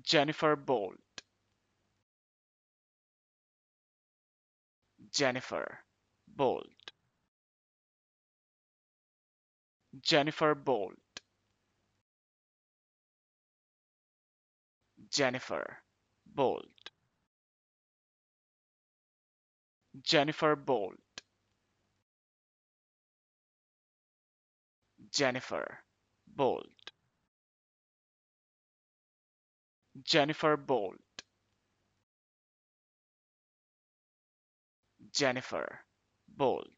Jennifer Bolt Jennifer Bolt Jennifer Bolt Jennifer Bolt Jennifer Bolt Jennifer Bolt Jennifer Bolt Jennifer Bolt